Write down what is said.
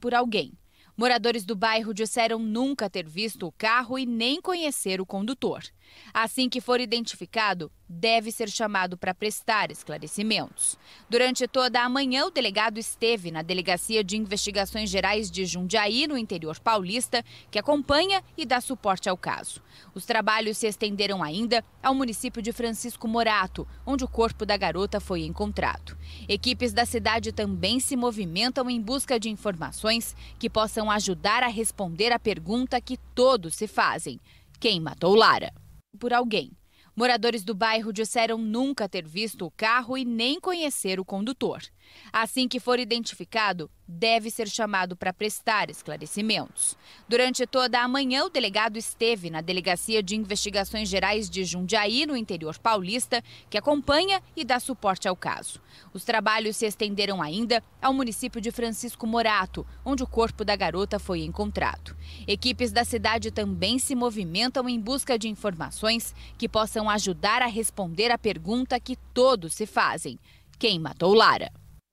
por alguém. Moradores do bairro disseram nunca ter visto o carro e nem conhecer o condutor. Assim que for identificado, deve ser chamado para prestar esclarecimentos. Durante toda a manhã, o delegado esteve na Delegacia de Investigações Gerais de Jundiaí, no interior paulista, que acompanha e dá suporte ao caso. Os trabalhos se estenderam ainda ao município de Francisco Morato, onde o corpo da garota foi encontrado. Equipes da cidade também se movimentam em busca de informações que possam ajudar a responder a pergunta que todos se fazem: quem matou Lara? Por alguém. Moradores do bairro disseram nunca ter visto o carro e nem conhecer o condutor. Assim que for identificado, deve ser chamado para prestar esclarecimentos. Durante toda a manhã, o delegado esteve na Delegacia de Investigações Gerais de Jundiaí, no interior paulista, que acompanha e dá suporte ao caso. Os trabalhos se estenderam ainda ao município de Francisco Morato, onde o corpo da garota foi encontrado. Equipes da cidade também se movimentam em busca de informações que possam ajudar a responder a pergunta que todos se fazem: quem matou Lara?